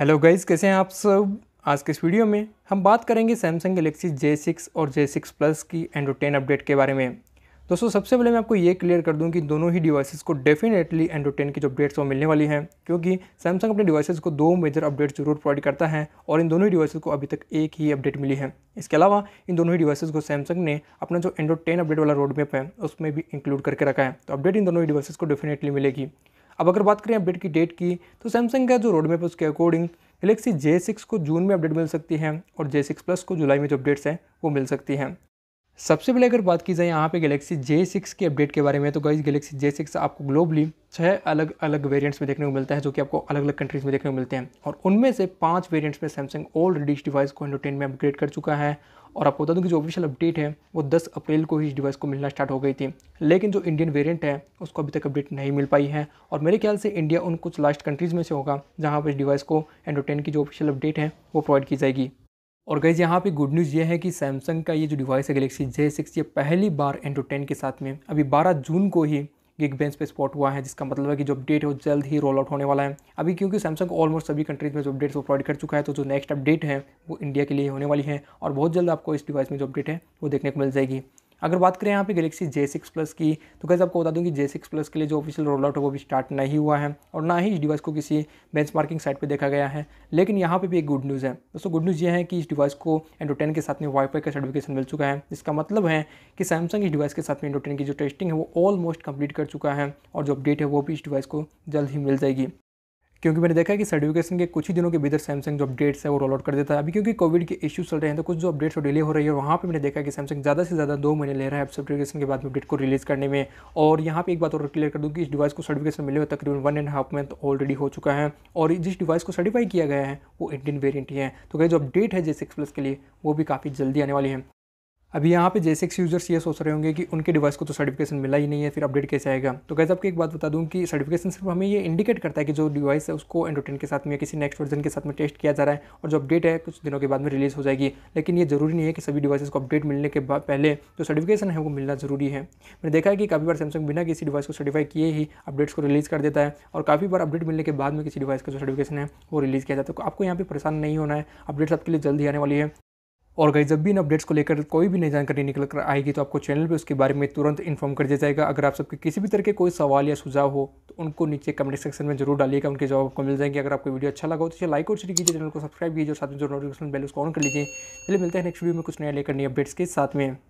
hello guys कैसे हैं आप सब आज के इस वीडियो में हम बात करेंगे सैमसंग गलेक्सी J6 और J6 प्लस की एंड्रॉइड 10 अपडेट के बारे में दोस्तों सबसे पहले मैं आपको ये क्लियर कर दूं कि दोनों ही डिवाइसेस को डेफिनेटली एंड्रॉइड 10 की जो अपडेट्स वो मिलने वाली हैं क्योंकि सैमसंग अपने डिवाइसेस को दो मेजर अपडेट जरूर प्रोवाइड करता है और इन दोनों ही डिवाइसेज को अभी तक एक ही अपडेट मिली है इसके अलावा इन दोनों ही डिवाइसेज़ को सैमसंग ने अपना जो एंड्रॉड टेन अपडेट वाला रोड मैप है उसमें भी इंक्लूड करके रखा है तो अपडेट इन दोनों ही डिवाइसेज को डेफिनेटली मिलेगी अब अगर बात करें अपडेट की डेट की तो सैमसंग का जो रोड मैप उसके अकॉर्डिंग गलेक्सी जे सिक्स को जून में अपडेट मिल सकती है और जे सिक्स प्लस को जुलाई में जो अपडेट्स हैं वो मिल सकती हैं सबसे पहले अगर बात की जाए यहाँ पे गलेक्सी जे सिक्स के अपडेट के बारे में तो गई गलेक्सी जे सिक्स आपको ग्लोबली छः अलग अलग वेरिएंट्स में देखने को मिलता है जो कि आपको अलग अलग कंट्रीज़ में देखने को मिलते हैं और उनमें से पाँच वेरियंट्स में सैमसंग ऑलरेडी इस डिवाइस को हंड्रेड में अपग्रेड कर चुका है और आपको बता दूँ कि जो ऑफिशियल अपडेट है वो 10 अप्रैल को ही इस डिवाइस को मिलना स्टार्ट हो गई थी लेकिन जो इंडियन वेरिएंट है उसको अभी तक अपडेट नहीं मिल पाई है और मेरे ख्याल से इंडिया उन कुछ लास्ट कंट्रीज़ में से होगा जहाँ पर इस डिवाइस को एंड्रो टेन की जो ऑफिशियल अपडेट है वो प्रोवाइड की जाएगी और जी यहाँ पे गुड न्यूज़ ये है कि सैमसंग का ये जो डिवाइस है गलेक्सी जे सिक्स ये पहली बार एंड्रो टेन के साथ में अभी बारह जून को ही गिग बेंच पे स्पॉट हुआ है जिसका मतलब है कि जो अपडेट है वो जल्द ही रोल आउट होने वाला है अभी क्योंकि सैमसंग ऑलमोस्ट सभी कंट्रीज़ में जो अपडेट्स वो प्रोवाइड कर चुका है तो जो नेक्स्ट अपडेट है वो इंडिया के लिए होने वाली है और बहुत जल्द आपको इस डिवाइस में जो अपडेट है वो देखने को मिल जाएगी अगर बात करें यहाँ पे गलेक्सी जे सिक्स प्लस की तो कैसे आपको बता दूँ कि जे सिक्स प्लस के लिए जो ऑफिशियल रोल आउट है वो भी स्टार्ट नहीं हुआ है और ना ही इस डिवाइस को किसी बेंच मार्किंग साइट पर देखा गया है लेकिन यहाँ पर भी एक गुड न्यूज़ है दोस्तों गुड न्यूज़ ये है कि इस डिवाइस को एंडो टेन के साथ में वाईफाई का सर्टिफिकेशन मिल चुका है इसका मतलब है कि सैमसंग इस डिवाइस के साथ में एंडो टेन की जो टेस्टिंग है वो ऑलमोस्ट कंप्लीट कर चुका है और जो अपडेट है वो भी इस डिवाइस को जल्द ही मिल जाएगी क्योंकि मैंने देखा है कि सर्टिफिकेशन के कुछ ही दिनों के भीतर सैमसंग जो अपडेट्स है वो रोल आउट कर देता है अभी क्योंकि कोविड के इश्यूज चल रहे हैं तो कुछ जो अपडेट्स डिले हो रही है वहाँ पर मैंने देखा है कि सैमसंग ज़्यादा से ज़्यादा दो महीने ले रहा है सर्टिफिकेशन के बाद अपडेट को रिलीज़ करने में और यहाँ पर एक बात और क्लियर कर दूँ कि इस डिवाइस को सर्टिफिकेशन मिले हुए तकरीबन one and half month already हो चुका है और जिस डिवाइस को सर्टिफाई किया गया है वो इंडियन वेरियंट ही है तो कहीं जो अपडेट है जे सिक्स प्लस के लिए वो भी काफ़ी जल्दी आने वाली है अभी यहाँ पे जैसे एक्स यूजर्स ये सोच रहे होंगे कि उनके डिवाइस को तो सर्टिफिकेशन मिला ही नहीं है फिर अपडेट कैसे आएगा तो कैसे आपको एक बात बता दूँ कि सर्टिफिकेशन सिर्फ हमें ये इंडिकेट करता है कि जो डिवाइस है उसको एंड्रोटेन के साथ में या किसी नेक्स्ट वर्जन के साथ में टेस्ट किया जा रहा है और जो अपडेट है कुछ दिनों के बाद में रिलीज़ हो जाएगी लेकिन ये जरूरी नहीं है कि सभी डिवाइस को अपडेट मिलने के बाद पहले जो सर्टिफिकेशन है वो मिलना जरूरी है मैंने देखा है कि काफ़ी बार सैमसंग बिना किसी डिवाइस को सर्टिफाई किए ही अपडेट्स को रिलीज़ कर देता है और काफ़ी बार अपडेट मिलने के बाद में किसी डिवाइस का जो सर्टिफिकेशन है वो रिलीज़ किया जाता है तो आपको यहाँ पर परेशान नहीं होना है अपडेट्स आपके लिए जल्दी आने वाली है और गई जब भी इन अपडेट्स को लेकर कोई भी नई जानकारी निकल कर आएगी तो आपको चैनल पे उसके बारे में तुरंत इन्फॉर्म कर दिया जाएगा अगर आप सबके किसी भी तरह के कोई सवाल या सुझाव हो तो उनको नीचे कमेंट सेक्शन में जरूर डालिएगा उनके जवाब आपको मिल जाएंगे अगर आपको वीडियो अच्छा लगा हो तो इसे लाइक और शेयर कीजिए चैनल को सब्सक्राइब कीजिए और साथ में जो नोटिफिकेशन बेल उसको ऑन कर लीजिए चलिए मिलते हैं नेक्स्ट वीडियो में कुछ नया लेकर नई अपडेट्स के साथ में